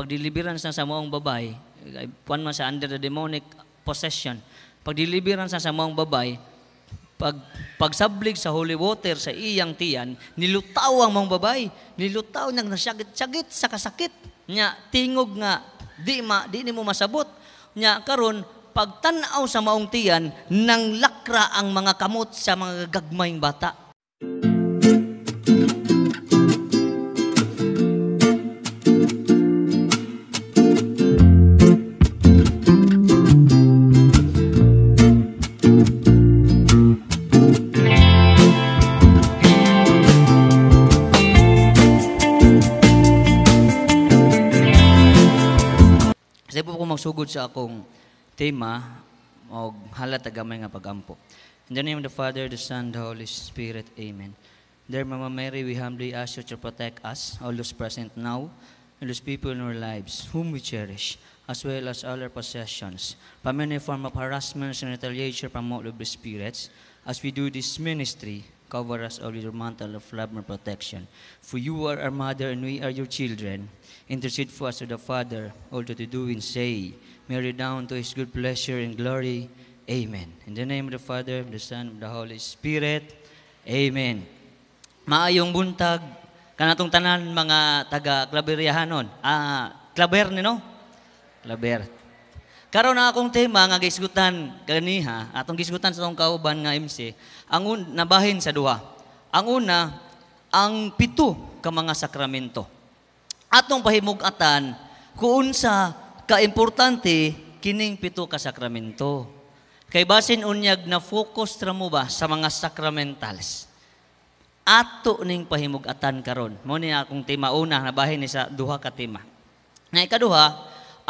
pagdeliverance na sa mong babay, kuan man sa under the demonic possession, pagdeliverance na sa mong babay, pag pagsablig sa holy water sa iyang tiyan, nilutaw ang mong babae, nilutaw nang nasagit-sagit sa kasakit nya tingog nga di ma di nimo masabot nya karon pagtanaw sa maong tiyan nang lakra ang mga kamot sa mga gagmayng bata sugod sa akong tema o halata gamay nga pagampo. In the name of the Father, the Son, the Holy Spirit. Amen. Dear Mama Mary, we humbly ask you to protect us, all those present now, and those people in our lives, whom we cherish, as well as all our possessions, from any form of harassment and retaliation from all of the spirits. As we do this ministry, cover us all with your mantle of love and protection. For you are our mother, and we are your children intercede for us to the Father, all to do and say, may down to His good pleasure and glory. Amen. In the name of the Father, of the Son, and the Holy Spirit. Amen. Maayong buntag, kanatong tanan mga taga Klaberyahanon. Ah, Klaber ni no? Klaber. Karon na akong tema nga gisgutan kaniha, atong gisgutan sa tong kauban nga MC, ang un, nabahin sa duha. Ang una, ang pito ka mga sakramento atong pahimugatan kung kaimportante kining pito ka sakramento. Kay basin unyag na focus ra mo ba sa mga sacramentals. Ato ning pahimugatan karon. Mo ni akong tema una na bahin ni sa duha ka tema. Nga ikaduha,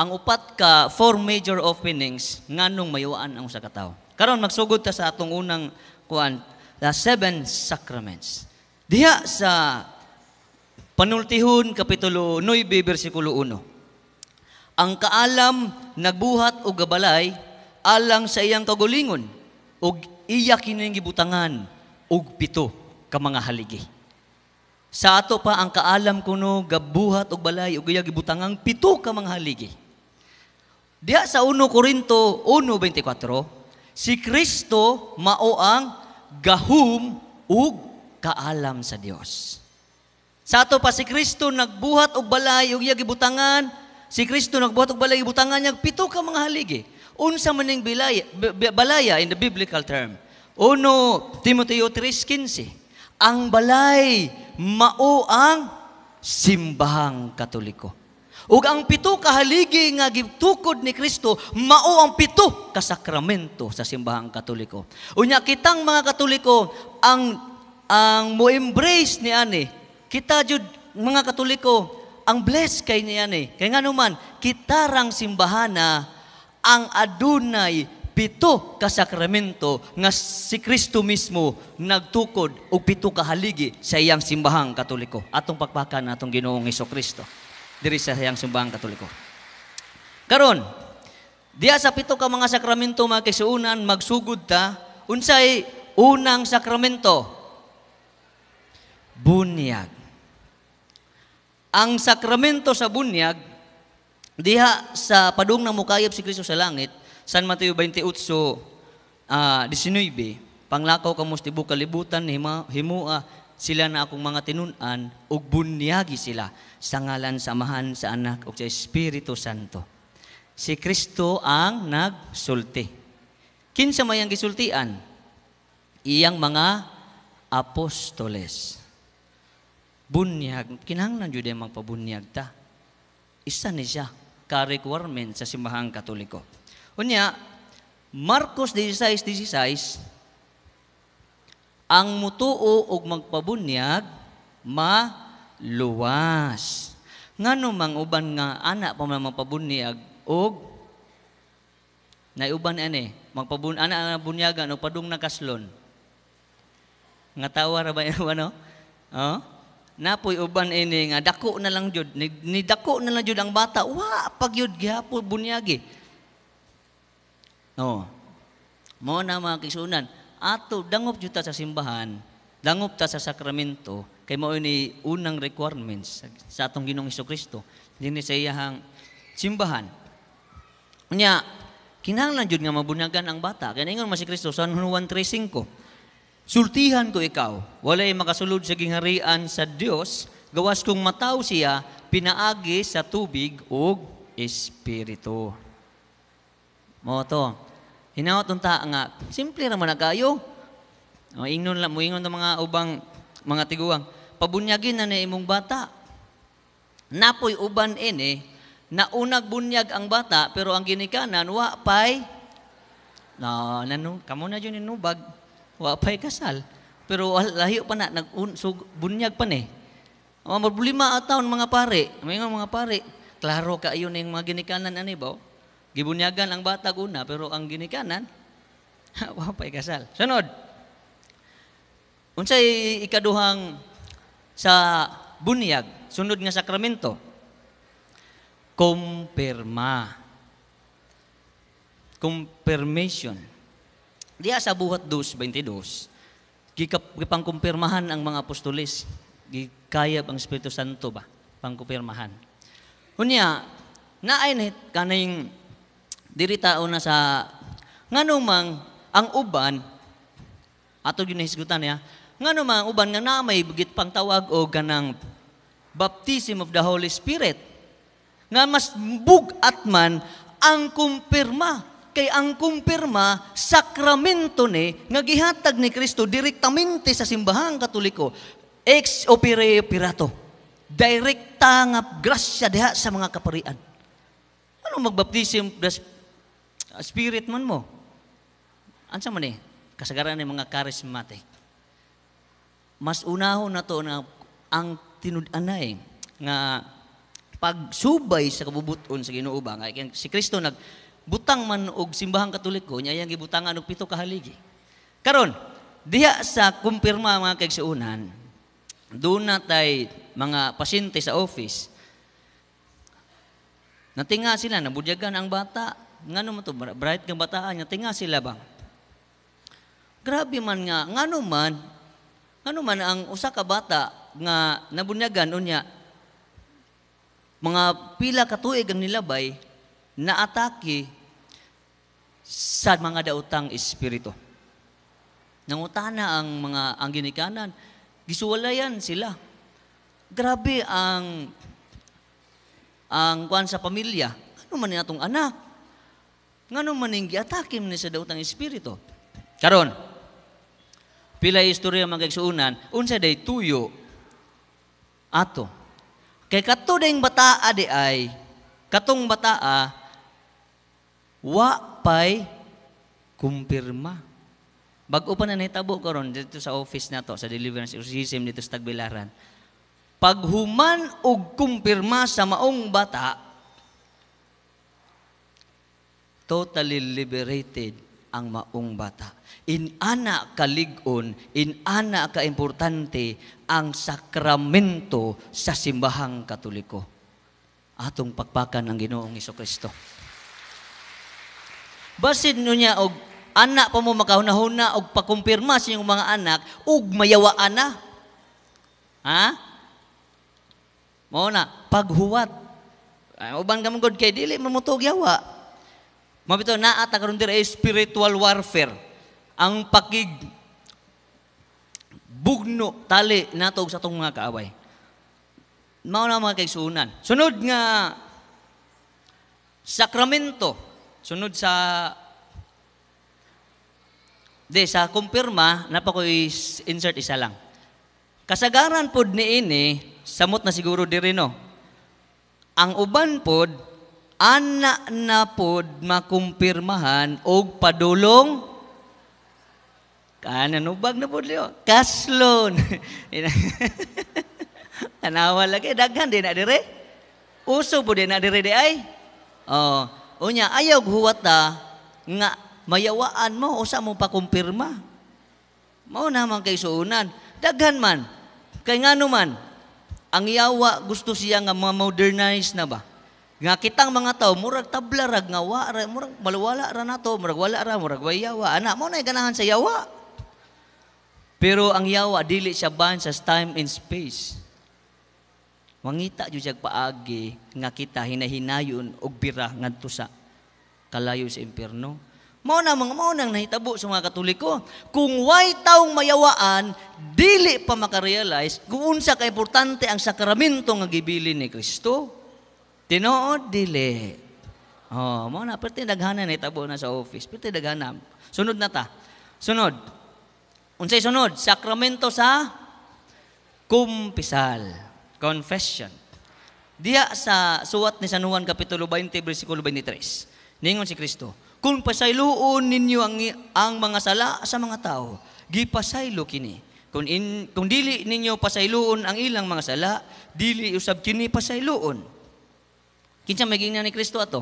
ang upat ka four major openings nganong mayuan ang usa ka tawo. Karon magsugod ta sa atong unang kuan, the seven sacraments. Diha sa Panultihon, Kapitulo 9, versikulo 1. Ang kaalam, nagbuhat o gabalay, alang sa iyang kagulingon, o iya kining gibutangan, og pito ka mga haligi. Sa ato pa ang kaalam kuno gabuhat og balay og iya gibutangang pito ka mga haligi. Diha sa 1 Korinto 1:24, si Kristo mao ang gahum ug kaalam sa Dios. Sa ato pa si Kristo nagbuhat og balay ug iya gibutangan. Si Kristo nagbuhat og balay gibutangan niya pito ka mga haligi. Unsa man ning balaya, balaya in the biblical term? Uno Timoteo 3:15. Ang balay mao ang simbahang katoliko. Ug ang pito ka haligi nga gitukod ni Kristo mao ang pito ka sakramento sa simbahang katoliko. Unya kitang mga katoliko ang ang mo-embrace ni ani Kita jud mga Katoliko, ang bless kay niya ni. Kaya nga naman, kitarang simbahana ang adunay pito ka sakramento nga si Kristo mismo nagtukod og pito ka haligi sa iyang simbahang katoliko. Atong pagpakan atong Ginoong Hesus Kristo diri sa iyang simbahang katoliko. Karon, diya sa pito ka mga sakramento mga magsugod ta unsay unang sakramento? Bunyag ang sakramento sa bunyag, diha sa padung ng mukayab si Kristo sa langit, San Mateo 28, uh, 19, Panglakaw ka mustibo kalibutan, hima, himua, sila na akong mga tinunan, ug bunyagi sila sa ngalan sa samahan sa anak ug sa Espiritu Santo. Si Kristo ang nagsulti. Kinsa may ang gisultian? Iyang mga apostoles bunyag, kinahanglan jud magpabunyag ta. Isa ni siya ka requirement sa simbahang katoliko. Unya, Marcos 16:16 ang mutuo og magpabunyag maluwas. Ngano mang uban nga ana pa man magpabunyag og naiuban ani magpabun ana ang bunyagan o padung nakaslon. Nga tawa ra ba ano? Oh? napoy uban ini nga dako na lang jud ni, ni dako na lang jud ang bata wa pag jud gihapon bunyagi no mo na mga kisunan ato dangop jud sa simbahan dangop ta sa sakramento kay mao ni unang requirements sa, atong Ginoong Kristo dinhi sa iyang simbahan nya kinahanglan jud nga mabunyagan ang bata kay ingon man si Kristo sa Juan 3:5 Sultihan ko ikaw, walay makasulod sa gingharian sa Dios, gawas kung mataw siya, pinaagi sa tubig ug espiritu. Mo to. Hinaot unta nga, simple ra man na kayo. O, ingnon lang, Muingon ng mga ubang mga tiguang, pabunyagin na ni imong bata. Napoy uban ini, eh, naunag bunyag ang bata, pero ang ginikanan, wa pay, na, no, nanu, kamo na dyan inubag. Wa pay kasal. Pero layo pa na, nag so, bunyag pa ni. Eh. Mga problema ataon mga pare. May nga mga pare, klaro ka yun yung mga ginikanan ani ba? Gibunyagan ang bata una, pero ang ginikanan, wa pay kasal. Sunod. Unsay ikaduhang sa bunyag, sunod nga sakramento. Kumpirma. Confirmation Diya sa buhat 22, gipangkumpirmahan ang mga apostolis. Gikayab ang Espiritu Santo ba? Pangkumpirmahan. Unya, naay kaning diri tao na sa mang ang uban ato ginahisgutan niya nganumang mang uban nga may bigit pang tawag o ganang baptism of the Holy Spirit nga mas bugat man ang kumpirma kay ang kumpirma sakramento ni nga gihatag ni Kristo direktamente sa simbahang katoliko ex opere operato direkta nga grasya diha sa mga kaparian ano magbaptism das ah, spirit man mo ansa man eh kasagaran ni mga charismatic mas unaho na to na ang tinud-anay ah, eh, nga pagsubay sa kabubuton sa Ginoo ba nga si Kristo nag butang man og simbahang katoliko nya yang ibutang og pito ka Karon, diha sa kumpirma mga kaigsuonan, doon na tay mga pasyente sa office. Natinga sila, nabudyagan ang bata. Ngano man to, bright kang bataan, natinga sila ba? Grabe man nga, ngano man, ngano man ang usa ka bata nga nabunyagan unya mga pila ka tuig ang nilabay na atake sa mga dautang espiritu. Nangutana ang mga ang ginikanan, gisuwalayan sila. Grabe ang ang kuan sa pamilya. Ano man atong anak? Ngano man ning giatakim ni sa dautang espiritu? Karon, pila istorya mga igsuunan, unsa day tuyo ato. Kay kato dayong bataa di ay katong bataa Wa pay kumpirma. Bag-o pa na nahitabo karon dito sa office na to, sa deliverance exorcism dito sa Tagbilaran. Paghuman og kumpirma sa maong bata, totally liberated ang maong bata. In ana kaligon, in ana ka importante ang sakramento sa simbahang katoliko. Atong pagpakan ng Ginoong Kristo. Basin nun niya og anak pa mo makahunahuna og pakumpirma sa iyong mga anak og mayawaan na. Ha? Mao na paghuwat. Ah, uban ka god kay dili man mo yawa. Mabito naa ta karon dire spiritual warfare. Ang pakig bugno tali natog sa tong mga kaaway. Mao na mga kaigsunan. Sunod nga sakramento Sunod sa Di sa kumpirma, napa ko insert isa lang. Kasagaran pod ni ini samot na siguro diri no. Ang uban pod ana na pod makumpirmahan og padulong kanan nubag na pod leo Kaslon. Anawa lagi daghan di na dire. Uso pod di na dire di ay. Oh, Unya, ayaw huwata nga mayawaan mo o sa mo pakumpirma. Mao naman kay suunan. Daghan man. Kay nga man, ang yawa gusto siya nga mga modernize na ba? Nga kitang mga tao, murag tablarag nga wa, rag, murag maluwala ra na to, murag wala ra, murag way yawa. Anak mo na ganahan sa yawa. Pero ang yawa, dili siya ban sa time and space. Mangita jud jag paagi nga kita hinahinayon og bira ngadto sa kalayo sa impierno. Mao na mga mao nang nahitabo sa mga Katoliko. Kung way taong mayawaan, dili pa makarealize kung unsa ka importante ang sakramento nga gibilin ni Kristo. Tinuod dili. Oh, mao na perti daghana na itabo na sa office. Perti daghana. Sunod na ta. Sunod. Unsay sunod? Sakramento sa kumpisal. Confession. Diya sa suwat ni San Juan Kapitulo 20, versikulo 23. Ningon si Kristo, Kung pasayloon ninyo ang, ang mga sala sa mga tao, gipasaylo kini. Kung, in, kung dili ninyo pasayloon ang ilang mga sala, dili usab kini pasayloon. Kinsa maging na ni Kristo ato?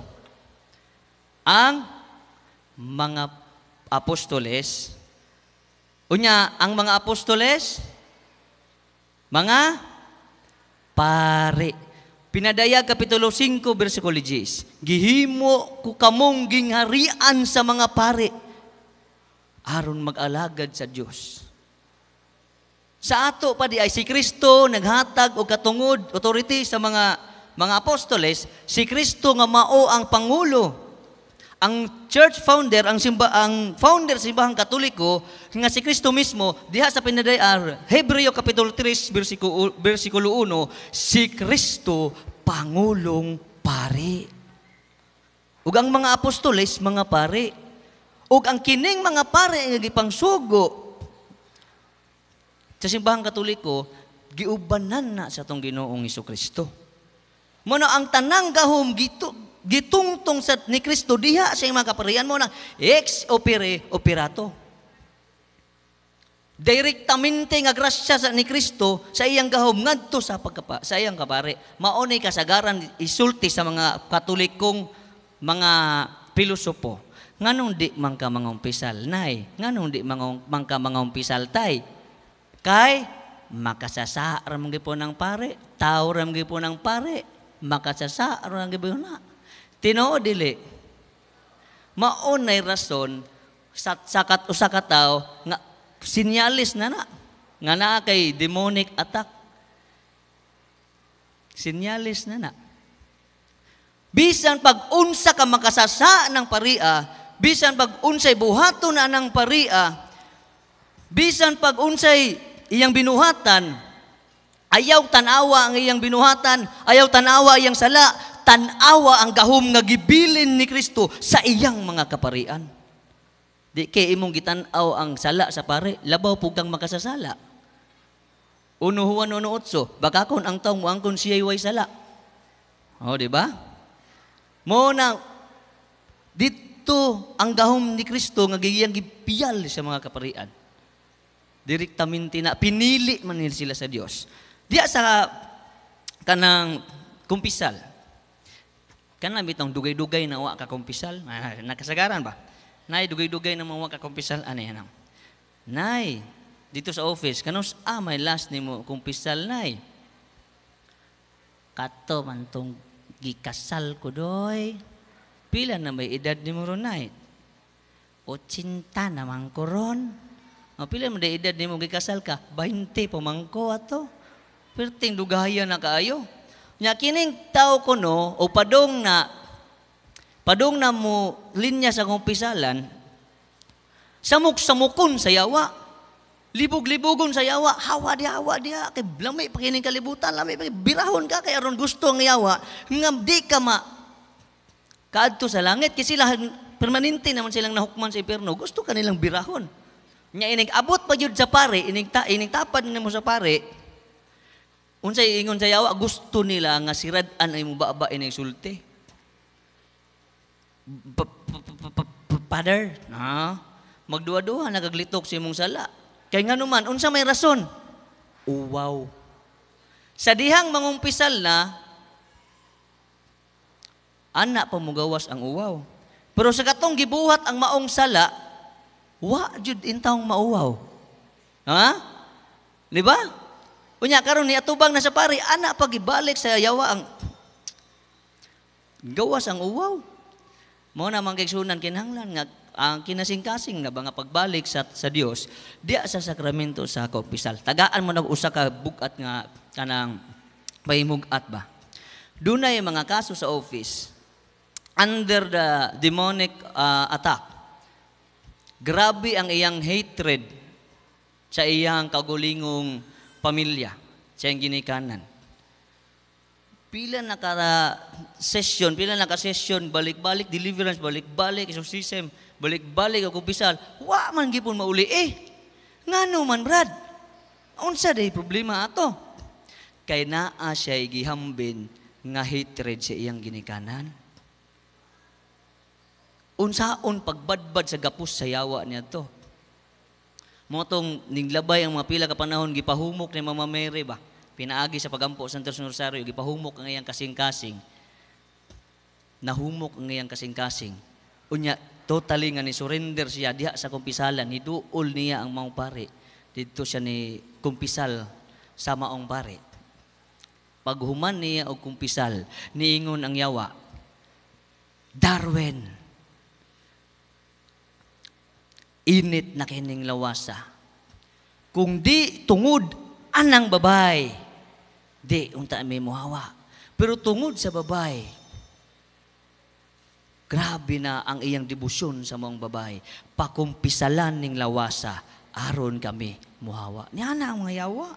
Ang mga apostoles, unya, ang mga apostoles, mga pare. Pinadaya Kapitulo 5, versikulo 10. Gihimo ko kamong gingharian sa mga pari aron mag-alagad sa Dios. Sa ato pa di ay si Kristo naghatag og katungod authority sa mga mga apostoles, si Kristo nga mao ang pangulo ang church founder, ang, simba, ang founder sa simbahang katoliko, nga si Kristo mismo, diha sa pinadayar, Hebreo Kapitulo 3, versikulo, versikulo 1, si Kristo, Pangulong Pari. Ug ang mga apostoles, mga pari. Ug ang kining mga pari nga gipangsugo sa simbahang katoliko, giubanan na sa tong Ginoong Hesus Kristo. Mano ang tanang gahom gito gitungtong sa ni Kristo diha sa imong kaparian mo na ex opere operato. Direktamente nga grasya sa ni Kristo sa iyang gahom ngadto sa pagkapa sa iyang kapare. Mao ni kasagaran isulti sa mga Katolikong mga pilosopo. Nganong di man ka mga umpisal, nay? Nganong di man ka mga umpisal, tay? Kay, makasasa ramgi po ng pare, tao ram po ng pare, makasasa ramgi po na. Tinoo dili. Maunay rason sa sakat usa ka tawo nga sinyalis na na nga naa kay demonic attack. Sinyalis na na. Bisan pag unsa ka makasasa ng paria, bisan pag unsay buhaton na ng paria, bisan pag unsay iyang binuhatan, ayaw tanawa ang iyang binuhatan, ayaw tanawa iyang sala, tanawa ang gahom nga gibilin ni Kristo sa iyang mga kaparian. Di kay imong gitanaw ang sala sa pare, labaw po kang makasasala. Uno Juan 1:8, baka kon ang tawo ang kon siya way sala. Oh, di ba? Mo na dito ang gahom ni Kristo nga gigiyang gipiyal sa mga kaparian. Direktamente na pinili man sila sa Dios. Diya sa kanang kumpisal, Kanang bitong dugay-dugay na wa kumpisal Ah, nakasagaran ba? Nay, dugay-dugay na ka kumpisal kakumpisal. Ano yan? Nay, dito sa office, kanus, ah, may last nimo kumpisal, nay. Kato man tong gikasal ko doy. Pila na may edad nimo ron, nay? Otsinta naman ko ron. O, pila mo edad nimo gikasal ka? 20 pamangko ato. Perting dugayan na kaayo. Nya kining tao kuno o padong na padong na mo linya sa kumpisalan samok samukon sa yawa libog-libogon sa yawa hawa di hawa dia kay lami pa kining kalibutan lami pa birahon ka kay aron gusto ang yawa nga di ka ma kaadto sa langit kasi sila permanente naman silang nahukman sa impierno gusto kanilang birahon nya inig abot pa jud sa pare inig ta inig tapad nimo sa pare Unsay ingon sa yawa, gusto nila nga si Red an ay mubaba inay sulti. Father, na, magduwa-duwa nagaglitok si imong sala. Kay nga naman, unsa may rason? Uwaw. Oh, sa dihang mangumpisal na, anak pamugawas ang uwaw. Oh, Pero sa katong gibuhat ang maong sala, wa jud intawong mauwaw. Ha? Di ba? Unya karon ni atubang na sa pari, ana pagibalik sa yawa ang gawas ang uwaw. Mo na manggigsunan kinahanglan nga ang kinasing-kasing na mga pagbalik sa, sa Dios diya sa sakramento sa kapisal. Tagaan mo nag usa ka bukat nga kanang pahimugat ba. Dunay mga kaso sa office under the demonic uh, attack. Grabe ang iyang hatred sa iyang kagulingong pamilya, siya yung ginikanan. Pila na ka session, pila na session, balik-balik, deliverance, balik-balik, exorcism, balik-balik, ako bisal, wa man gipon mauli eh. Nga man, Brad, unsa day problema ato. Kay naa siya igihambin nga hatred sa iyang ginikanan. Unsaon pagbadbad sa gapos sa yawa niya to Motong ninglabay ang mga pila ka panahon gipahumok ni Mama Mary ba? Pinaagi sa pagampo sa Santos Rosario gipahumok ang iyang kasing-kasing. Nahumok ang iyang kasing-kasing. Unya totally nga ni surrender siya diha sa kumpisalan hiduol niya ang maong pare. didto siya ni kumpisal sa maong pare. Paghuman niya og kumpisal, niingon ang yawa. Darwin, init na kining lawasa. Kung di tungod anang babay, di unta mi muhawa. Pero tungod sa babay, grabe na ang iyang debosyon sa mong babay. Pakumpisalan ning lawasa, aron kami muhawa. Niana ang mga yawa.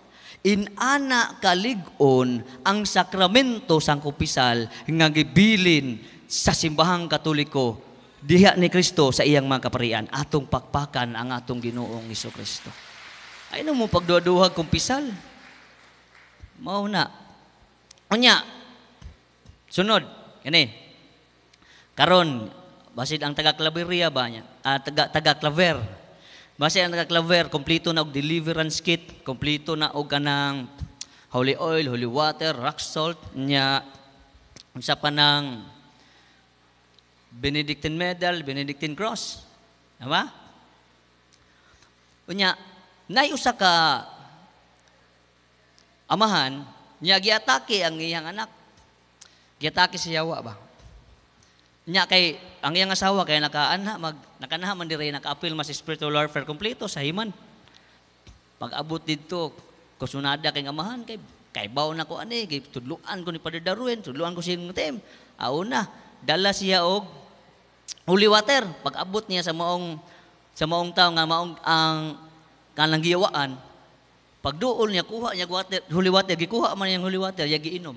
In kalig kaligon ang sakramento sang kupisal nga gibilin sa simbahang katoliko diha ni Kristo sa iyang mga kaparian, atong pakpakan ang atong ginoong Iso Kristo. Ay mo pagduha kung pisal. Mao na. Unya. Sunod, kani. Karon basid ang taga Claveria ba niya? Ah, taga taga Claver. Basid ang taga Claver kompleto na og deliverance kit, kompleto na og kanang holy oil, holy water, rock salt nya unsa pa nang Benedictine medal, Benedictine cross. Diba? Unya, naiusa ka amahan, niya giatake ang iyang anak. Giatake si yawa ba? Nya kay ang iyang asawa kay nakaana mag man diri nakaapil mas spiritual warfare kompleto sa himan. Pag-abot didto, kusunada kay amahan kay kay baw na ko ani kay tudluan ko ni padadaruen tudluan ko siyang team auna dala siya og holy water. Pag-abot niya sa maong sa maong tao nga maong ang kanang giyawaan, pagduol niya kuha niya water, holy water, gikuha man niyang holy water, ya giinom.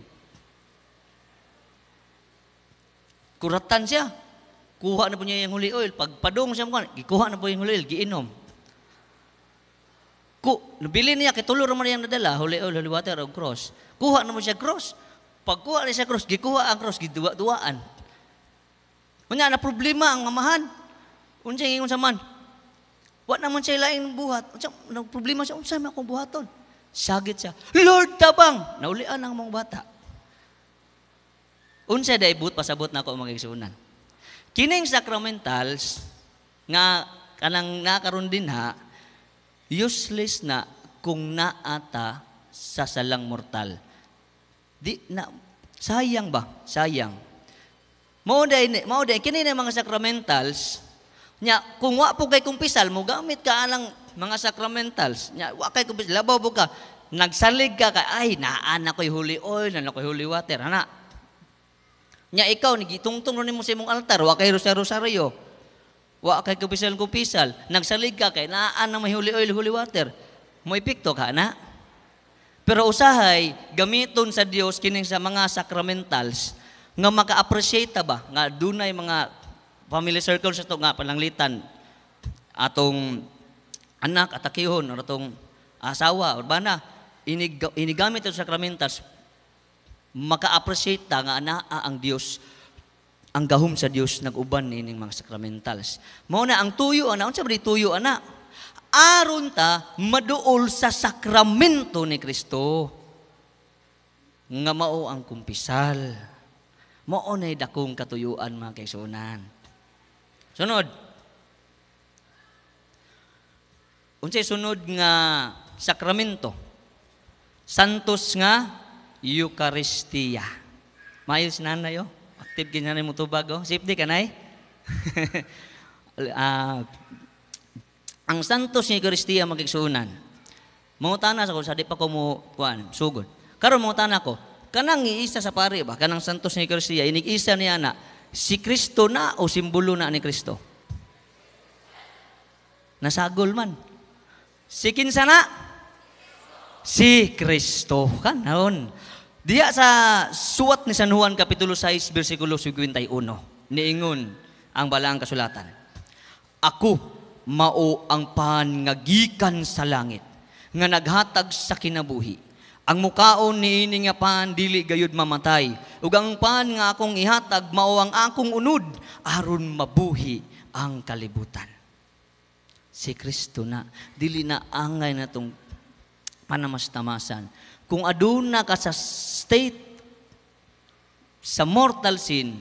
Kuratan siya. Kuha na po niya yung holy oil. Pagpadong siya mo, gikuha na po yung holy oil, giinom. Ku, nabili niya, kitulo man niyang nadala, holy oil, holy water, og cross. Kuha na mo siya cross. Pagkuha niya siya cross, gikuha ang cross, giduwa-duwaan Unya na problema ang amahan. Unya ingon sa man. Wa naman siya laing buhat. Unya nag problema siya unsa man akong buhaton. Sagit siya. Lord tabang. Naulian ang mga bata. Unsa day but pasabot na ako mga igsunan. Kining sacramentals nga kanang nakaron din ha useless na kung naata sa salang mortal. Di na sayang ba? Sayang. Mao day mao day kini na mga sacramentals nya kung wa po kay kumpisal mo gamit ka anang mga sacramentals nya wa kay kumpisal labaw po ka nagsalig ka kay ay naan ako'y holy oil na ako'y holy water ana nya ikaw ni gitungtong ni mo sa imong altar wa kay rosaryo wa kay kumpisal kumpisal nagsalig ka kay naan na may holy oil holy water mo ipikto ka na pero usahay gamiton sa Dios kining sa mga sacramentals nga maka-appreciate ba nga dunay mga family circle sa to nga palanglitan atong anak at akihon or atong asawa or bana inig, inigamit ang sakramentas maka-appreciate ta nga anaa ang Dios ang gahom sa Dios naguban ni nining mga sacramentals mao na ang tuyo ana unsa ba tuyo ana aron ta maduol sa sakramento ni Kristo nga mao ang kumpisal. Moonay dakong katuyuan mga kaisunan. Sunod. Unsay sunod nga sakramento? Santos nga Eucharistia. Mayos na na yo. Oh. Active ganyan mo tubag oh. Safety kanay. na uh, ah, ang santos nga Eucharistia magigsunan. Mangutana sa ko, sa di pa ko mo, kuan, sugod. Karon mangutana ko, Kanang iisa sa pari ba? Kanang santos ni Kristiya, inig-isa niya na, si Kristo na o simbolo na ni Kristo? Nasagol man. Si kinsa na? Si Kristo. Kanon. Diya sa suwat ni San Juan Kapitulo 6, bersikulo 51, niingon ang balaang kasulatan. Ako, mao ang pan pangagikan sa langit, nga naghatag sa kinabuhi ang mukaon ni ini nga pan dili gayud mamatay. Ug ang pan nga akong ihatag mao ang akong unod aron mabuhi ang kalibutan. Si Kristo na dili na angay natong panamastamasan. Kung aduna ka sa state sa mortal sin,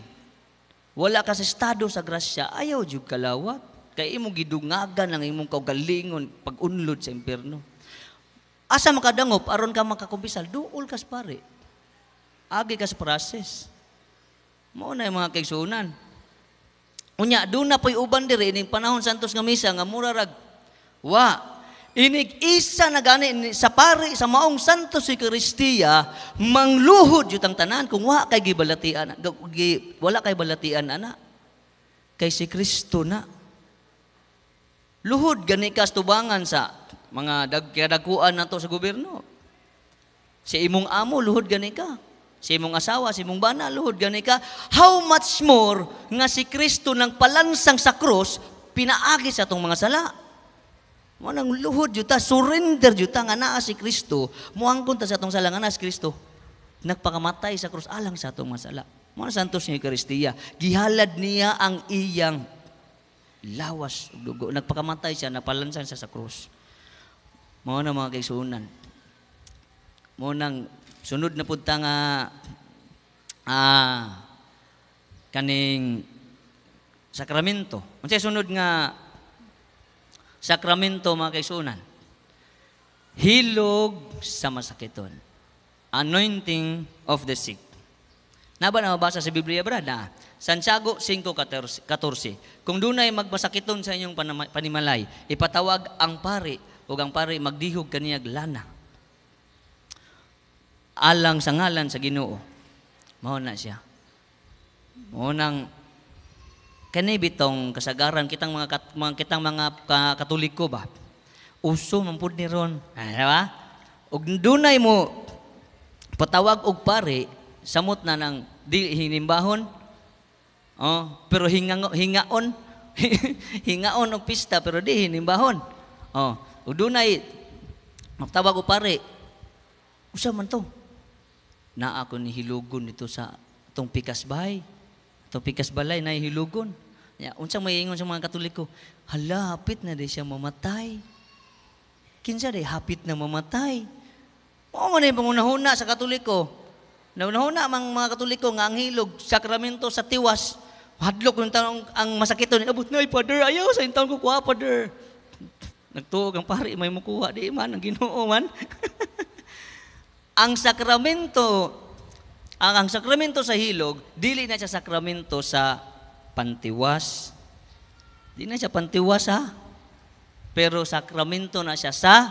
wala ka sa estado sa grasya, ayaw jud kalawat. Kay imong gidungagan ang imong kaugalingon pag-unlod sa impierno. Asa makadangop, aron ka makakumpisal, duol kas pare. Agi kas process. Mao na mga kaigsunan. Unya, duna po'y uban diri, ining panahon santos nga misa, nga murarag. wa, inig isa na gani sa pare sa maong santo si Kristiya mangluhod yutang tanan kung wa kay gibalatian wala kay balatian ana kay si Kristo na luhod gani kas tubangan sa mga dagkadakuan nato sa gobyerno. Si imong amo, luhod gani ka. Si imong asawa, si imong bana, luhod gani ka. How much more nga si Kristo nang palansang sa cross pinaagi sa atong mga sala. Mo nang luhod juta, surrender juta nga naa si Kristo, muangkon ta sa atong sala nga naa si Kristo. Nagpakamatay sa cross alang sa atong mga sala. Mo santos ni Kristiya, gihalad niya ang iyang lawas dugo. Nagpakamatay siya, palansang siya sa cross mo na mga kaisunan. Mo nang sunod na punta nga ah, kaning sakramento. Unsay sunod nga sakramento mga kaisunan? Hilog sa masakiton. Anointing of the sick. Naba na mabasa sa Biblia, brad, na ah. Santiago 5.14 Kung dunay magmasakiton sa inyong panimalay, ipatawag ang pari ug ang pari magdihog kaniyag lana. Alang sa ngalan sa Ginoo. Mao na siya. nang kani bitong kasagaran kitang mga kat, mga kitang mga ka, katoliko ba. Uso man pud ni ron, ah, di ba? Ug dunay mo patawag og pare samot na nang di hinimbahon. Oh, pero hinga, hingaon hingaon og pista pero di hinimbahon. Oh, Ug dunay magtawag ko pare. Usa man to. Na ako ni hilugon ito sa tong pikas bahay. Tong pikas balay na hilugon. Ya, unsang may ingon sa mga Katoliko, hala, hapit na di siya mamatay. Kinsa di, hapit na mamatay. Mao man ay pangunahuna sa Katoliko. Naunahuna mang mga Katoliko nga ang hilog, sakramento sa tiwas, hadlok yung tanong ang masakiton. Abot na, Father, ayaw sa intang ko kuha, Father. Nagtuog ang pari, may mukuha, di man, ang ginoo man. ang sakramento, ang, ang sakramento sa hilog, dili na siya sakramento sa pantiwas. Di na siya pantiwas ha. Pero sakramento na siya sa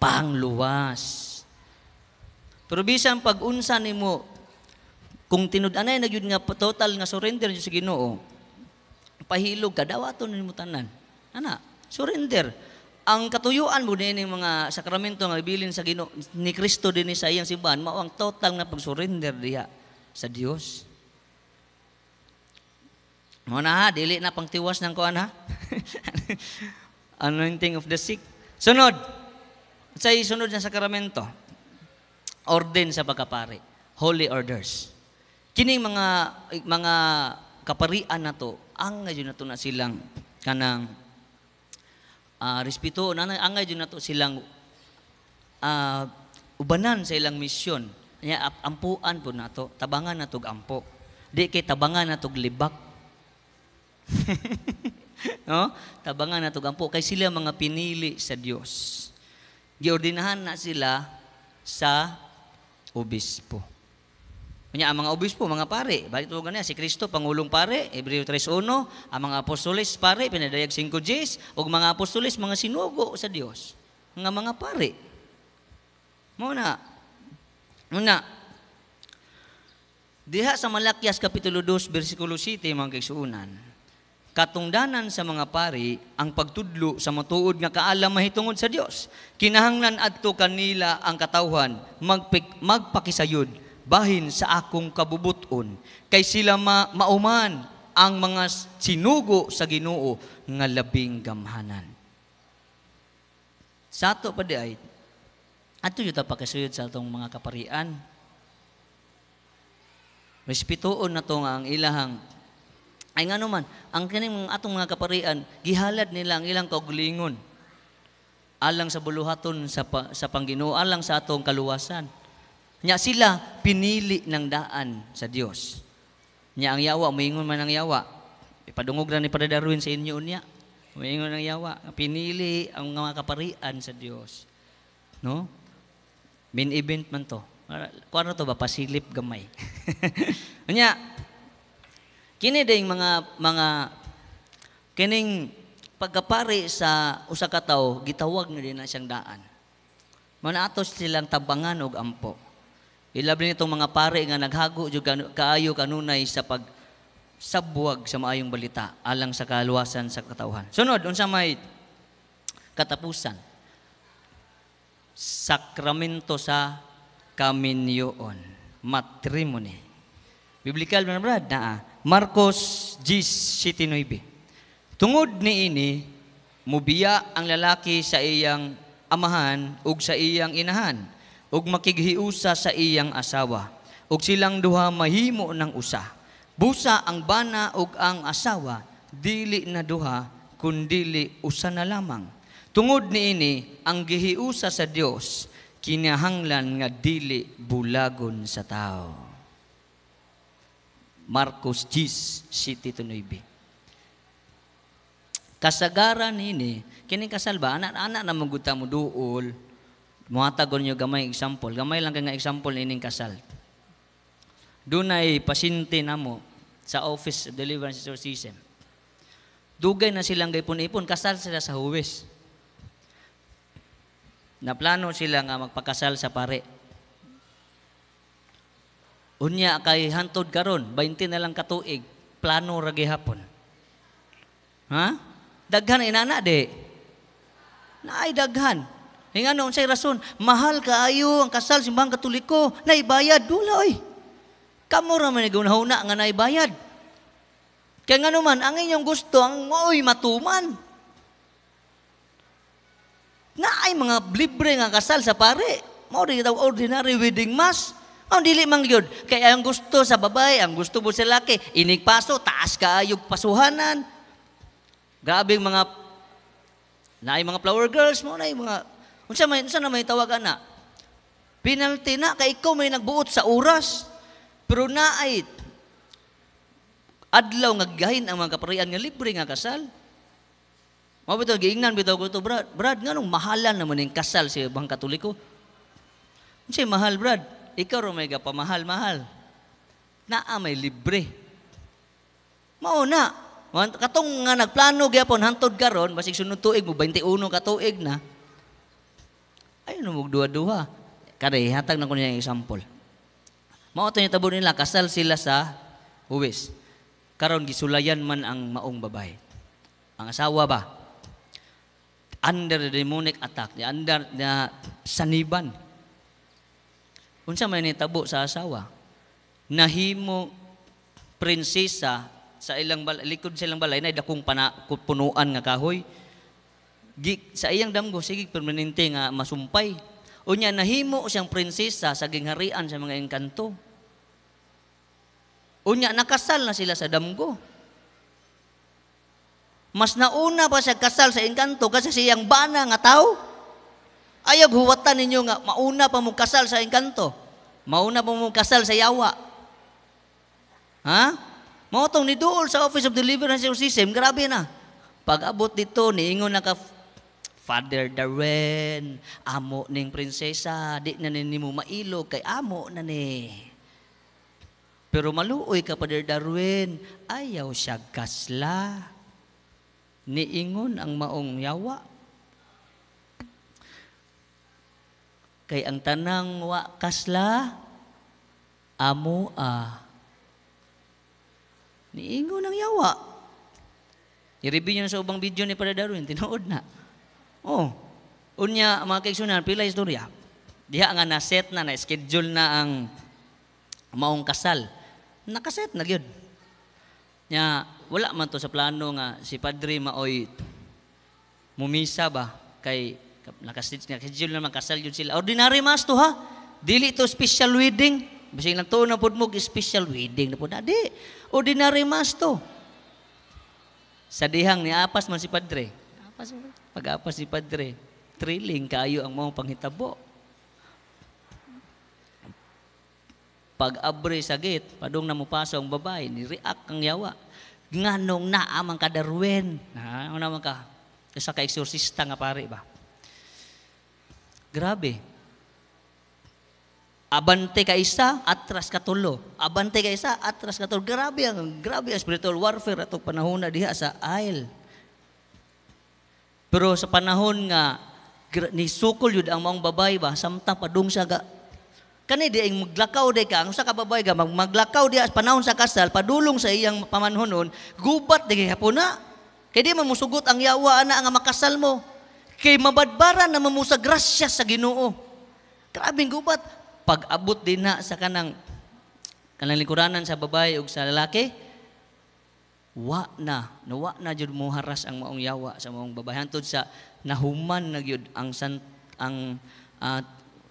pangluwas. Pero bisan pag unsa nimo kung tinud-anay na gyud nga total nga surrender sa Ginoo, pahilog ka dawaton nimo tanan. Ana, Surrender. Ang katuyuan mo din ng mga sakramento nga ibilin sa Ginoo ni Kristo din sa iyang simbahan mao ang total nga pag-surrender diha sa Dios. Mo na ha, dili na pang tiwas ng kuan ha. Anointing of the sick. Sunod. Sa sunod na sakramento, orden sa pagkapari, holy orders. Kining mga mga kaparian na to, ang ngayon na to na silang kanang uh, respeto na angay jud nato silang uh, ubanan sa ilang misyon. Nya ampuan po nato, tabangan natog ampo. Di kay tabangan natog libak. no? Tabangan natog ampo kay sila mga pinili sa Dios. Giordinahan na sila sa obispo. Kanya ang mga obispo, mga pare, balitugan niya si Kristo pangulong pare, Hebreo 3:1, ang mga apostolis, pare pinadayag 5 Gs, ug mga apostolis, mga sinugo sa Dios. Nga mga pare. Mo na. Mo na. Diha sa Malakias kapitulo 2 bersikulo 7 mga kaigsuonan. Katungdanan sa mga pari ang pagtudlo sa matuod nga kaalam mahitungod sa Dios. Kinahanglan adto kanila ang katawhan magpik, magpakisayod bahin sa akong kabubuton kay sila ma mauman ang mga sinugo sa Ginoo nga labing gamhanan. Sa ato pa di ay, ato yung tapakasuyod sa atong mga kaparian. Respetoon na to nga ang ilahang ay nga naman, ang kining atong mga kaparian, gihalad nila ang ilang kaugulingon alang sa buluhaton sa, pa, sa Pangginoo, alang sa atong kaluwasan. Nya sila pinili ng daan sa Dios. Nya ang yawa, moingon man ang yawa. Ipadungog ra ni Padre Darwin sa inyo niya. Moingon ang yawa, pinili ang mga kaparian sa Dios. No? Main event man to. Kuano to ba pasilip gamay. Nya kini dayong mga mga kining pagkapari sa usa ka tawo gitawag na din na siyang daan. Manatos silang tabangan og ampo. Ilabi nitong mga pare nga naghago jud kaayo kanunay sa pag sabwag sa maayong balita alang sa kaluwasan sa katawhan. Sunod, unsa may katapusan? Sakramento sa kaminyoon, matrimony. Biblical na brad na ah. Marcos 10:19. Tungod ni ini mubiya ang lalaki sa iyang amahan ug sa iyang inahan ug makighiusa sa iyang asawa ug silang duha mahimo ng usa busa ang bana ug ang asawa dili na duha kundili usa na lamang tungod niini ang gihiusa sa Dios kinahanglan nga dili bulagon sa tao Marcos 10, City Tunoybi. Kasagaran nini, kini kasalba, anak-anak na maguta mo duol, Muhatag ko ninyo gamay example. Gamay lang kay nga example ining kasal. Dunay pasinti namo sa Office of Deliverance Exorcism. Dugay na silang gaypon-ipon, kasal sila sa huwes. Naplano sila nga magpakasal sa pare. Unya kay hantod karon, 20 na lang katuig, plano ra gihapon. Ha? Daghan ina na de. Naay daghan. Eh nga ano, unsay rason, mahal ka ayo ang kasal simbahan katoliko, naibayad, dula oy. Kamo man man nagunahuna nga naibayad. Kaya nga naman, ang inyong gusto, ang oy matuman. Na ay mga libre nga kasal sa pare. Mao rin ordinary wedding mass. Ang dili man gyud. Kaya ang gusto sa babae, ang gusto mo sa laki, inig paso, taas kaayog pasuhanan. Grabe mga na mga flower girls mo na mga Unsa may unsa na may tawag ana? Penalty na kay ikaw may nagbuot sa oras. Pero naay adlaw nga gahin ang mga kaparian nga libre nga kasal. Mao bitaw giingnan bitaw ko to Brad. Brad nganong mahalan naman ning kasal si bang Katoliko. Unsa mahal Brad? Ikaw ro may gapamahal-mahal. Naa may libre. Mao na. Katong nga nagplano gyapon hantod karon basig sunod tuig mo 21 ka tuig na Ayun, magduha-duha. Kada ihatag na ko niya example. Mao to tabo nila, kasal sila sa huwis. Karon gisulayan man ang maong babay. Ang asawa ba? Under the demonic attack, under the saniban. Unsa man ni tabo sa asawa? Nahimo prinsesa sa ilang balay, likod sa ilang balay na dakong pana, punuan nga kahoy sa iyang damgo, sige, permanente nga masumpay. Unya, nahimo siyang prinsesa sa gingharian sa mga engkanto. Unya, nakasal na sila sa damgo. Mas nauna pa siya kasal sa engkanto kasi siyang bana nga tao. Ayag huwatan ninyo nga, mauna pa mo kasal sa engkanto. Mauna pa mo kasal sa yawa. Ha? tong niduol sa Office of Deliverance System, grabe na. Pag abot dito, niingon na ka Father Darren, amo ning prinsesa, di na nimo mailog kay amo na ni. Pero maluoy ka, Father Darwin, ayaw siya kasla. Niingon ang maong yawa. Kay ang tanang wa kasla, amo a. Niingon ang yawa. I-review nyo na sa ubang video ni Father Darwin, tinood na. Oh, unya mga kaigsunan, pila istorya. Diha nga na-set naset na na schedule na ang maong kasal. Nakaset na gyud. Nya wala man to sa plano nga si Padre maoy mumisa ba kay nakasit nga schedule na makasal gyud sila. Ordinary mas to ha. Dili to special wedding. Bisig lang to na pud mo special wedding na pud Di, Ordinary mas to. Sa dihang ni apas man si Padre. Apas man. Agapas si Padre, thrilling kayo ang mong panghitabo. Pag-abre sa gate, padung na ang babae, ni-react ang yawa. Nganong na amang kadarwen. Ha, ano naman ka? Isa ka exorcista nga pare ba? Grabe. Abante ka isa, atras ka tulo. Abante ka isa, atras ka tulo. Grabe ang grabe ang spiritual warfare atong panahon na diha sa aisle. Pero sa panahon nga ni sukol yun ang maong babay ba, samtang padung siya ga. Kani di ang maglakaw di ka, ang sa kababay babay ga, maglakaw di panahon sa kasal, padulong sa iyang pamanhonon, gubat di hapon na. Kaya di mamusugot ang yawa na ang makasal mo. Kay mabadbara na mamusa grasya sa ginoo. Grabing gubat. Pag-abot din na sa kanang kanang likuranan sa babae o sa lalaki, wa na nawa na jud mo haras ang maong yawa sa maong babae hantud sa nahuman na gyud ang san, ang uh,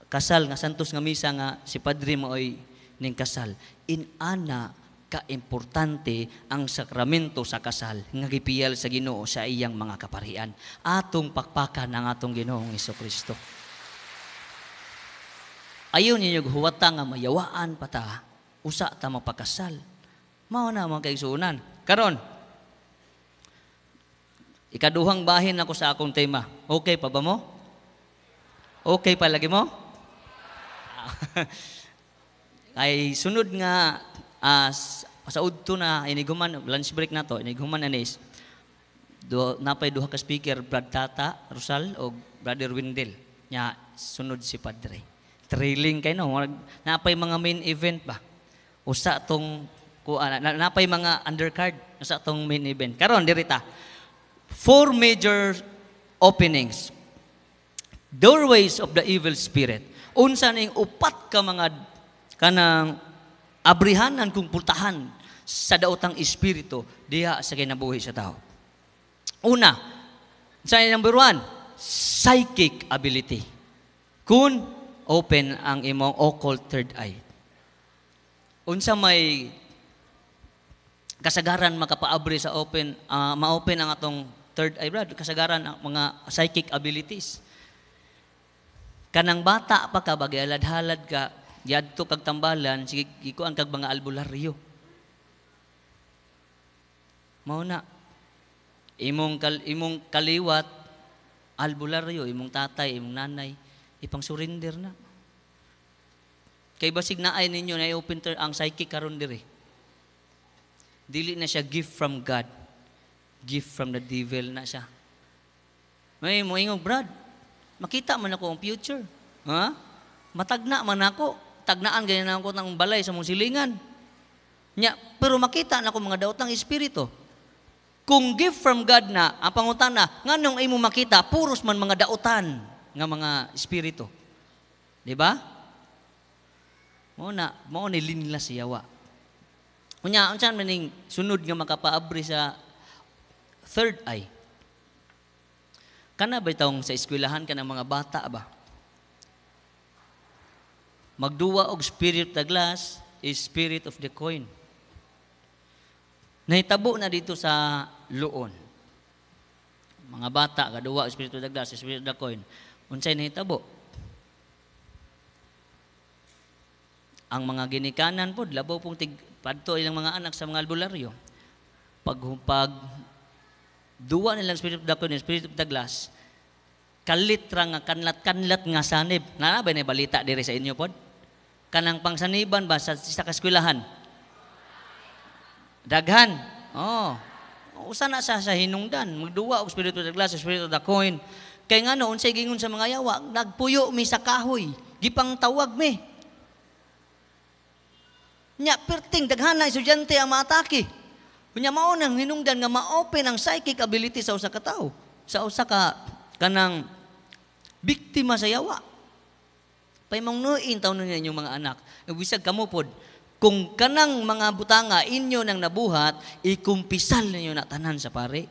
kasal nga santos nga misa nga si padre maoy ning kasal in ana ka importante ang sakramento sa kasal nga gipiyal sa Ginoo sa iyang mga kaparian atong pakpakan ang atong Ginoong Kristo ayon ninyo huwata nga mayawaan pata usa ta mapakasal mao na mga kay Karon, ikaduhang bahin ako sa akong tema. Okay pa ba mo? Okay pa lagi mo? Ah. Ay sunod nga uh, sa udto na iniguman lunch break na to, iniguman na nis. Do, napay duha ka speaker Brad Tata Rosal o Brother Windel. Nya sunod si Padre. Trailing kay no, napay mga main event ba? Usa tong kuan na, napay mga undercard sa atong main event. Karon diri Four major openings. Doorways of the evil spirit. Unsa ning upat ka mga kanang abrihanan kung pultahan sa daotang espiritu diha sa kinabuhi sa tao. Una, sa number one, psychic ability. Kung open ang imong occult third eye. Unsa may kasagaran makapaabri sa open, uh, ma-open ang atong third eye, brad, kasagaran ang mga psychic abilities. Kanang bata pa ka, bagay alad-halad ka, yadto kag tambalan, sige, ang kag mga albularyo. Mao na. Imong, kal, imong kaliwat, albularyo, imong tatay, imong nanay, ipang surrender na. Kay basig naay ninyo na i-open ang psychic karon dire Eh. Dili na siya gift from God. Gift from the devil na siya. May moingog, Brad, makita man ako ang future. Ha? Matagna man ako. Tagnaan ganyan ako ng balay sa mong silingan. Nya, pero makita na ako mga daot ng Espiritu. Kung gift from God na, ang pangutan na, nganong imo makita, puros man mga daotan nga mga Espiritu. Di ba? Muna, mao ni linlas yawa Unya, unsa maning sunod nga makapaabri sa third eye? Kana ba itong sa eskwelahan ka ng mga bata ba? Magduwa og spirit of the glass is spirit of the coin. Nahitabo na dito sa luon. Mga bata, kaduwa, spirit of the glass, spirit of the coin. Unsay nahitabo? Ang mga ginikanan po, labaw pong tig Padto ilang mga anak sa mga albularyo. Pag, pag duwa nilang spirit of darkness, spirit of the glass, kalitra nga kanlat-kanlat nga sanib. Nana ba na balita diri sa inyo pod? Kanang pangsaniban ba sa, sa kaskwelahan? Daghan. Oh. Usa na sa sa hinungdan, magduwa og spirit of the glass, spirit of the coin. Kay ngano unsay gingon sa mga yawa, nagpuyo mi sa kahoy, gipang tawag mi. Nya perting daghanay estudyante ang maatake. Unya mao nang hinungdan nga ma-open ang psychic ability sa usa ka tawo, sa usa ka kanang biktima sa yawa. Paimangnuin taw nun inyong mga anak. Bisag kamo pod kung kanang mga butanga inyo nang nabuhat, ikumpisal ninyo na tanan sa pare.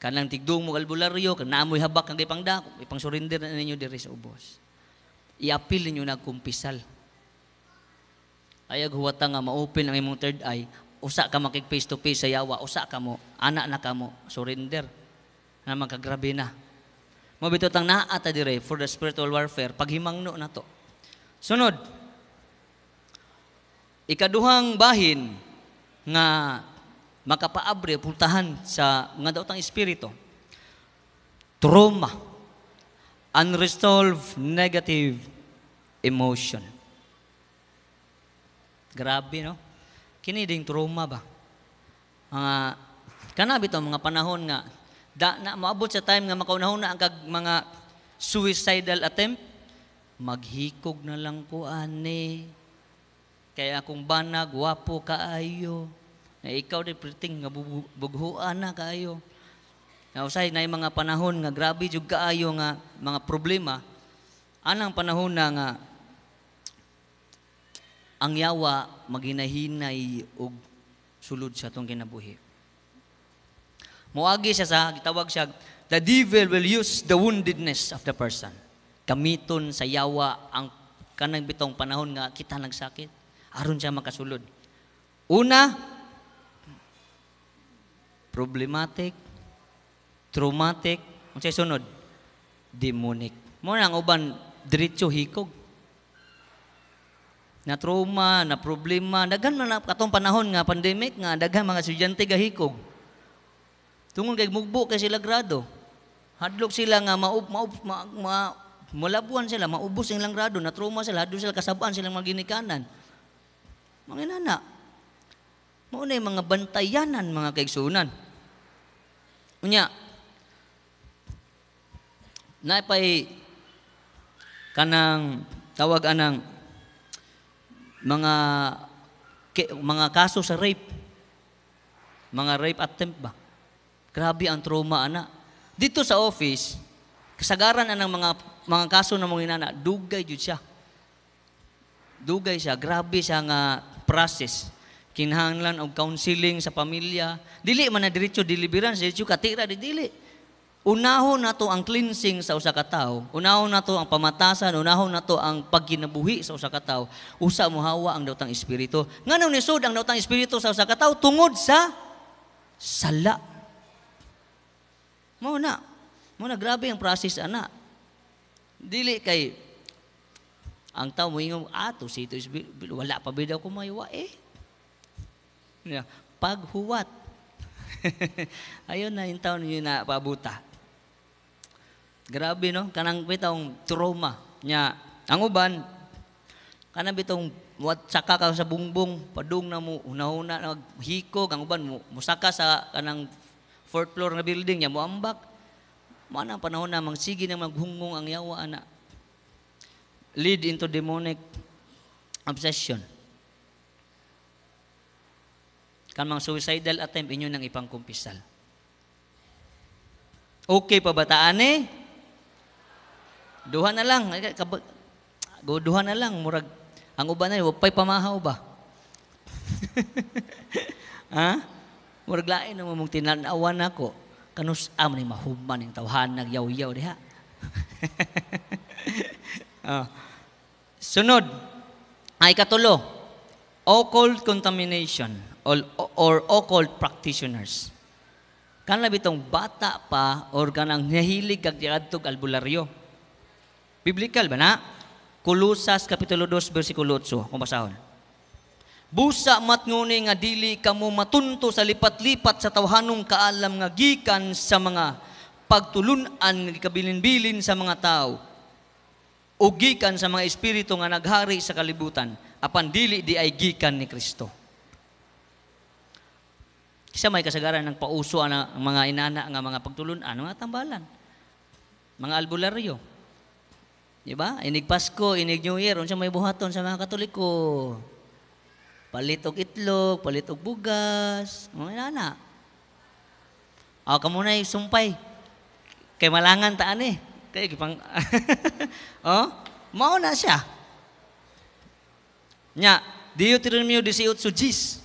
Kanang tigdung mo albularyo, kanamoy habak ang ipangda, ipang surrender na ninyo diri sa ubos. I-appeal ninyo nagkumpisal. kumpisal Ayag huwata nga maopen ang imong third eye, usa ka makig face to face sa yawa, usa ka mo, ana na ka mo, surrender. Na magkagrabe na. mo Mabito tang naata dire for the spiritual warfare, paghimangno na to. Sunod, ikaduhang bahin nga makapaabre pultahan sa mga daotang espiritu. Trauma. Unresolved negative emotion. Grabe, no? Kini ding trauma ba? Mga, uh, kanabi to, mga panahon nga, da, na, maabot sa time nga makaunahon na ang kag, mga suicidal attempt, maghikog na lang ko, ane. Kaya akong banag, wapo kaayo. Na ikaw di priting nga bughuan na kaayo. Na usay na mga panahon nga grabe jud kaayo nga mga problema. Anang panahon na nga ang yawa maginahinay og sulod sa atong kinabuhi. Moagi siya sa gitawag siya the devil will use the woundedness of the person. Kamiton sa yawa ang kanang bitong panahon nga kita nagsakit aron siya makasulod. Una problematic, traumatic, unsay sunod? Demonic. Mo nang uban diretso hikog na trauma, na problema, daghan man na katong panahon nga pandemic nga daghan mga estudyante gahikog. Tungod kay mugbo kay sila grado. Hadlok sila nga maup maup ma, ma mulabuan sila, maubos ang ilang grado, na trauma sila, hadlok sila kasabaan sila mga ginikanan. Mga inana. Mao na mga bantayanan mga kaigsunan. Unya. Naipay kanang tawag anang mga mga kaso sa rape. Mga rape attempt ba? Grabe ang trauma, ana. Dito sa office, kasagaran na ng mga mga kaso na mga inana, dugay jud siya. Dugay siya, grabe siya nga process. Kinahanglan og counseling sa pamilya. Dili man na diretso deliverance, diretso katira di dili. Unahon nato ang cleansing sa usa ka tawo, unahon nato ang pamatasan, unahon nato ang pagkinabuhi sa usa ka tawo. Usa mo hawa ang dawtang espiritu. Ngano ni sud ang dawtang espiritu sa usa ka tawo tungod sa sala. Mo na. Mo na grabe ang process ana. Dili kay ang tao mo ingon ato ah, si ito espiritu wala pa bidaw ko maywa eh. Paghuwat. Ayon na yung taon yun na pabuta. Grabe no, kanang bitong trauma niya. Ang uban kanang bitong wat saka ka sa bungbong, padung na mo unahuna naghikog ang uban mo musaka sa kanang fourth floor na building nya moambak. Mana panahon na mangsige na maghungong ang yawa ana. Lead into demonic obsession. Kan mga suicidal attempt inyo nang ipangkumpisal. Okay pa ba taan eh? Duha na lang. Go duha na lang. Murag, ang uban na, wapay pamahaw ba? ha? Murag lain naman mong tinanawan ako. Kanus, am ah, ni mahuman yung tawhan, nagyaw-yaw diha. oh. Ah. Sunod, ay katulo, occult contamination or, or occult practitioners. Kanla bitong bata pa or ganang nahilig kag albulario. albularyo Biblical ba na? Kulusas Kapitulo 2, versikulo 8, kung basahon. Busa matnguni nga dili kamo matunto sa lipat-lipat sa tawhanong kaalam nga gikan sa mga pagtulunan nga kabilin bilin sa mga tao o gikan sa mga espiritu nga naghari sa kalibutan apan dili di ay gikan ni Kristo. Kisa may kasagaran ng pauso ang mga inana nga mga pagtulunan, mga tambalan, mga albularyo, Di ba? Inig Pasko, inig New Year, unsa may buhaton sa mga Katoliko. Palitog itlog, palitog bugas, mga inana. Aw oh, sumpay. Kay malangan taan eh. Kay gipang Oh, mao na siya. Nya, Deuteronomy 18:10.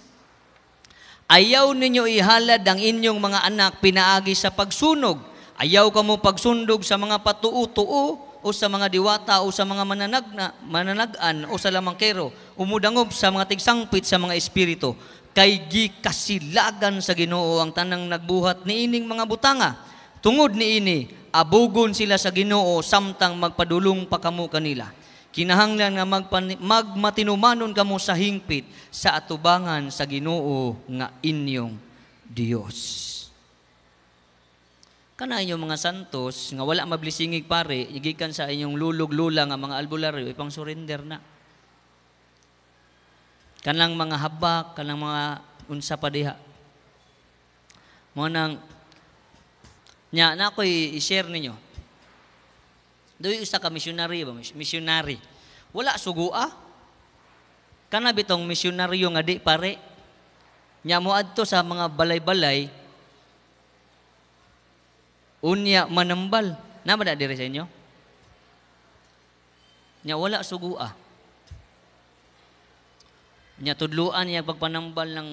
Ayaw ninyo ihalad ang inyong mga anak pinaagi sa pagsunog. Ayaw kamo pagsundog sa mga patuo-tuo o sa mga diwata o sa mga mananagna, mananagan o sa lamangkero, umudangob sa mga tigsangpit sa mga espiritu. Kay gikasilagan sa ginoo ang tanang nagbuhat ni ining mga butanga. Tungod ni ini, abugon sila sa ginoo samtang magpadulong pa kamo kanila. Kinahanglan nga magpan- magmatinumanon kamo sa hingpit sa atubangan sa ginoo nga inyong Diyos. Kana inyo mga santos, nga wala mablisingig pare, igikan sa inyong lulog-lulang ang mga albularyo, ipang surrender na. Kanang mga habak, kanang mga unsa pa diha. Mga nang, nya, na ko i-share ninyo. Doy usa ka missionary ba? Missionary. Wala sugua. Kana bitong missionary nga di pare. Nya mo adto sa mga balay-balay Unya manambal. Nabada diri sa inyo? Nya wala sugua. Ah. Nya tudluan niya pagpanambal ng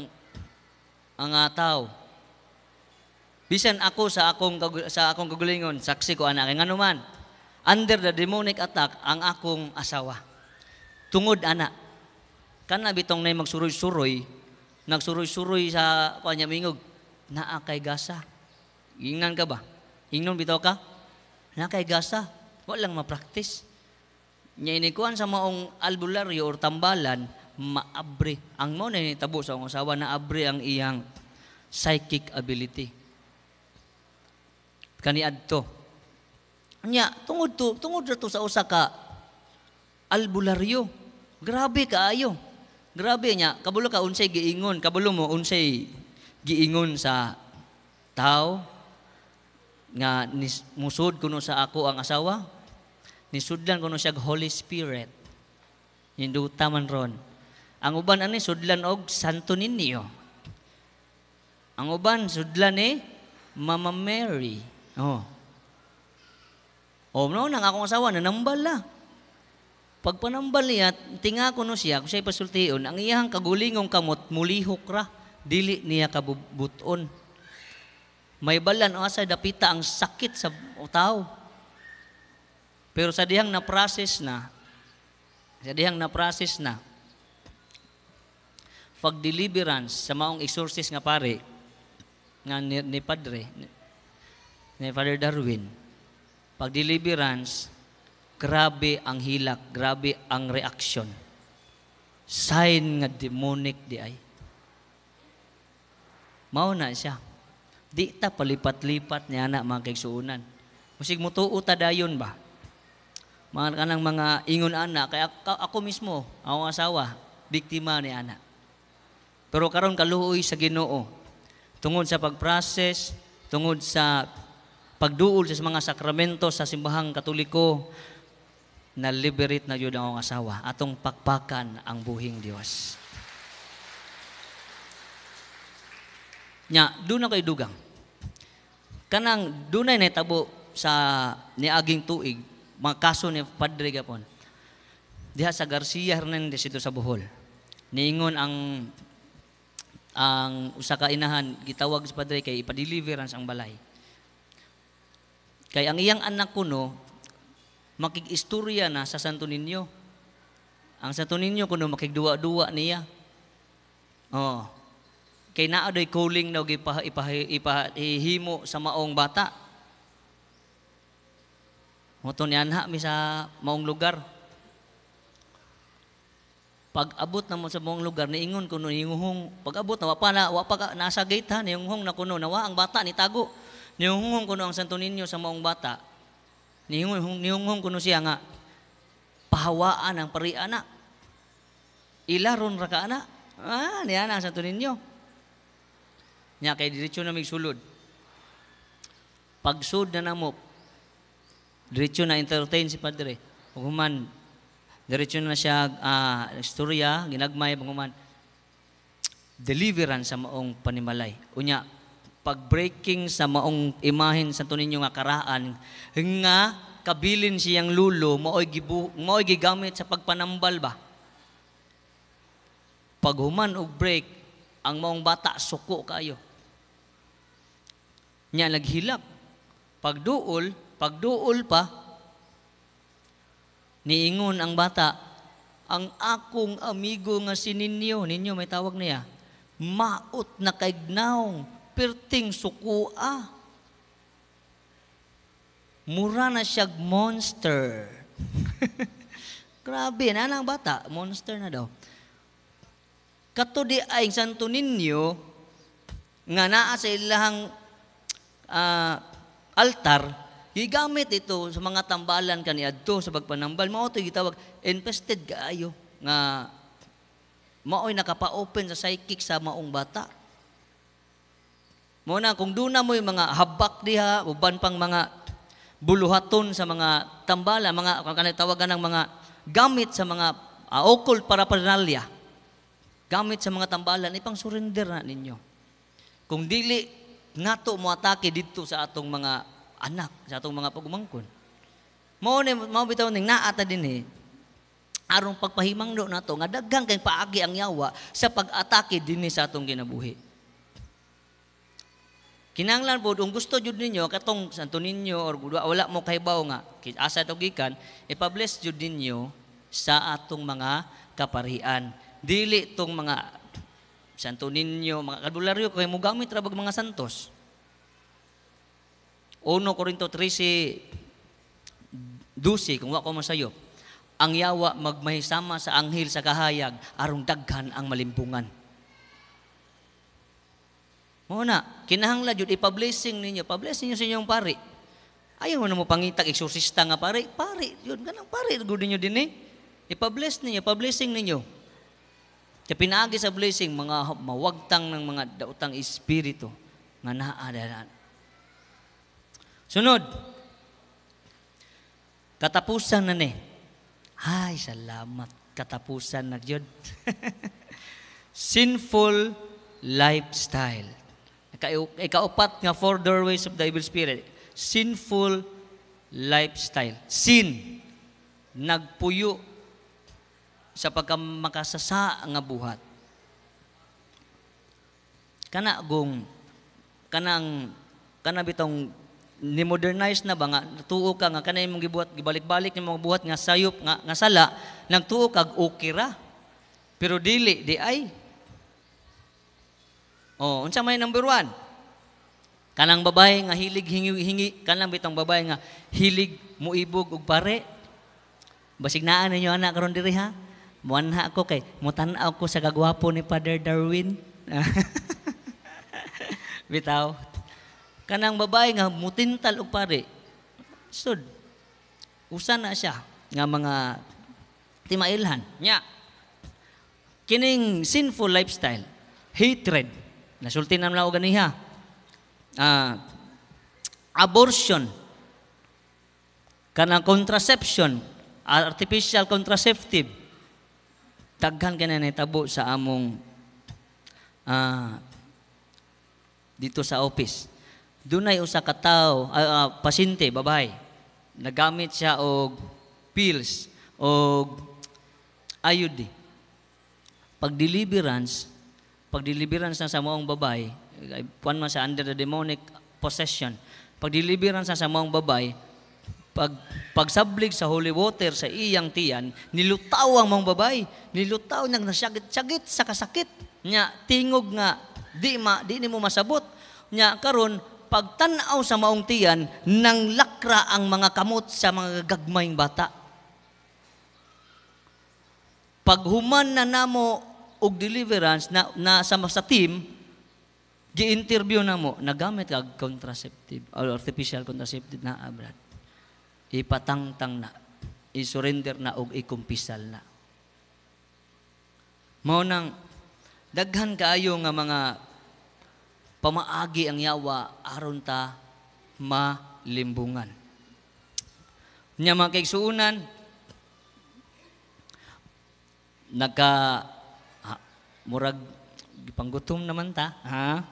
ang tao. Bisan ako sa akong sa akong kagulingon, saksi ko anak kay nganuman. Under the demonic attack ang akong asawa. Tungod anak. Kana bitong nay magsuroy-suroy, nagsuroy-suroy sa kanya mingog naa kay gasa. Ingnan ka ba? Ingnon bitaw ka? Na kay gasa. Walang mapraktis. Nya inikuan sa maong albularyo or tambalan, maabre. Ang mo na tabo sa akong asawa na abre ang iyang psychic ability. Kaniadto. Nya, tungod to, tungod to sa usa ka albularyo. Grabe ayo. Grabe nya, kabulo ka unsay giingon, kabulo mo unsay giingon sa tao, nga nis, musud kuno sa ako ang asawa, nisudlan kuno siya Holy Spirit. Hinduta man ron. Ang uban ani sudlan og Santo Niño. Ang uban sudlan ni eh, Mama Mary. Oh. Oh, no, nang akong asawa na nambala. Pag panambal niya, tinga ko no siya, kung siya pasultion, ang iyang kagulingong kamot, mulihok ra, dili niya kabubuton. May balan asa dapita ang sakit sa tao. Pero sa dihang na-process na, sa dihang na-process na, pag-deliverance sa maong exorcist nga pare, nga ni, ni Padre, ni, ni Father Darwin, pag-deliverance, grabe ang hilak, grabe ang reaction. Sign nga demonic di ay. Mao na siya. Di ta palipat-lipat niya na mga kaigsuunan. Musig mo tuo dayon ba? Mga kanang mga ingon ana kay ako, mismo, ako asawa, biktima ni ana. Pero karon kaluoy sa Ginoo tungod sa pagprocess, tungod sa pagduol sa mga sakramento sa simbahang katoliko, na liberate na yun ang asawa. Atong pakpakan ang buhing Dios. Nya, doon na kay dugang kanang dunay na tabo sa niaging tuig mga kaso ni Padre Gapon diha sa Garcia Hernandez dito sa Bohol. Niingon ang ang usa ka inahan gitawag sa padre kay ipa ipadeliverance ang balay. Kay ang iyang anak kuno makig-istorya na sa Santo Niño. Ang Santo Niño kuno makigduwa-duwa niya. Oh. Kay naa doy kuling na ipahihimo sa maong bata. Moto ni anha mi sa maong lugar. Pag abot na mo sa maong lugar, ni ingon kuno ninguhong. Pag abot na, wapa na, wapa nasa gate ha, ninguhong na kuno, nawa ang bata, ni nitago. Ninguhong kuno ang Santo ninyo sa maong bata. Ninguhong, ninguhong kuno siya nga, pahawaan ang pari anak. Ilaron ra ka anak. Ah, niya na ang Santo ninyo. Nya kay diretso na mig sulod. Pagsud na namo, diretso na entertain si padre. Ug human diretso na siya uh, istorya ginagmay banguman deliverance sa maong panimalay. Unya pagbreaking sa maong imahen sa tuninyo nga karaan nga kabilin siyang lulo maoy gibu maoy gigamit sa pagpanambal ba paghuman og break ang maong bata suko kayo Nya naghilak. Pagduol, pagduol pa, niingon ang bata, ang akong amigo nga sininyo, ninyo may tawag niya, maot na kaignaong, perting sukua. Mura na siya monster. Grabe, na ang bata, monster na daw. Kato di ay santo ninyo, nga naa sa ilahang uh, altar, gigamit ito sa mga tambalan kaniadto sa pagpanambal. Mao ito gitawag infested kaayo nga maoy nakapa-open sa psychic sa maong bata. Mo na kung duna mo yung mga habak diha uban pang mga buluhaton sa mga tambala, mga kanay tawagan ng mga gamit sa mga uh, occult paraphernalia. Gamit sa mga tambalan ipang surrender na ninyo. Kung dili nato mo atake didto sa atong mga anak, sa atong mga pagumangkon. Mao ni mao bitaw ning naa ta dinhi eh. aron pagpahimangno nato nga daghan kay paagi ang yawa sa pag-atake dinhi sa atong ginabuhi. Kinanglan po, kung gusto jud ninyo, katong santo ninyo, or wala mo kahibaw nga, asa ito gikan, ipabless jud ninyo sa atong mga kaparian. Dili tong mga Santo Ninyo, mga Kalbularyo, kaya mo gamit rabag mga santos. 1 Korinto 13, 12, kung wako mo sayo, ang yawa magmahisama sa anghel sa kahayag, arong daghan ang malimpungan. Muna, kinahangla jud ipablessing ninyo, pablessing ninyo sa inyong pari. Ayaw mo na mo pangitag eksorsista nga pari, pari, yun ganang pari, gud niyo dinhi. Eh. Ipabless ninyo, pablessing ninyo. Kaya pinaagi sa blessing, mga mawagtang ng mga dautang espiritu nga naadaran. Sunod, katapusan na ni. Ay, salamat. Katapusan na yun. Sinful lifestyle. Ikaupat nga four doorways of the evil spirit. Sinful lifestyle. Sin. Nagpuyo sa pagkamakasasa nga buhat. Kana gong kanang kana bitong ni modernize na ba nga tuo ka nga kanay imong gibuhat gibalik-balik nimo buhat nga sayop nga nga sala nang tuo kag ukira. Pero dili di ay. Oh, unsa may number one? Kanang babae nga hilig hingi, hingi kanang bitong babae nga hilig muibog og pare. Basig naa ninyo anak karon diri ha. Muanha ko kay, mutanaw ako sa gagwapo ni Father Darwin. Bitaw. Kanang babae nga mutintal o pare. Sud. Usa na siya nga mga timailhan nya. Kining sinful lifestyle, hatred. Nasulti na lang og ganiha. Uh, ah, abortion. Kanang contraception, artificial contraceptive daghan ka na nahitabo sa among uh, dito sa office. Dunay usa ka tawo, uh, uh, pasyente babae, nagamit siya og pills og IUD. Pag deliverance, pag deliverance na sa maong babay, kuan man sa under the demonic possession. Pag deliverance na sa maong babay, pag pagsablig sa holy water sa iyang tiyan, nilutaw ang mga babay, nilutaw nang nasyagit sagit sa kasakit. Nya tingog nga di ma di nimo masabot. Nya karon pagtanaw sa maong tiyan nang lakra ang mga kamot sa mga gagmayng bata. Paghuman na namo og deliverance na, na sa, sa team, gi-interview na mo, nagamit kag contraceptive or artificial contraceptive na abrad ipatangtang na, isurrender na og ikumpisal na. Mao nang daghan kaayo nga mga pamaagi ang yawa aron ta malimbungan. Nya mga kaigsuunan, nagka ha, murag panggutom naman ta, ha?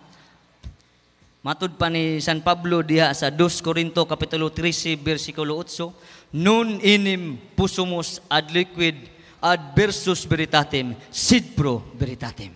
Matud pa ni San Pablo diha sa 2 Corinto kapitulo 13 bersikulo 8, Nun inim pusumus ad liquid ad versus veritatem, sid pro veritatem.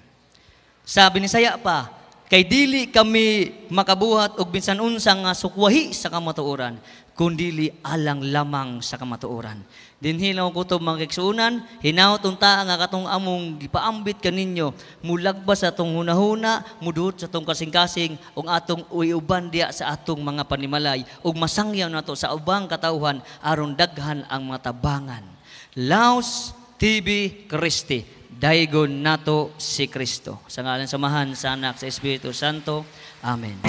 Sabi ni saya pa, kay dili kami makabuhat og bisan unsa nga sukwahi sa kamatuoran, kundili alang lamang sa kamatuoran. Dinhinaw ko to mga kiksunan, hinahot unta nga katong among gipaambit kaninyo, mulagbas sa atong hunahuna, mudut sa atong kasing-kasing, ug atong uiuban diya sa atong mga panimalay, ug masangyaw nato sa ubang katawhan aron daghan ang mga tabangan. Laos TV Christi, daigon nato si Kristo. Sa ngalan samahan sa anak sa Espiritu Santo. Amen.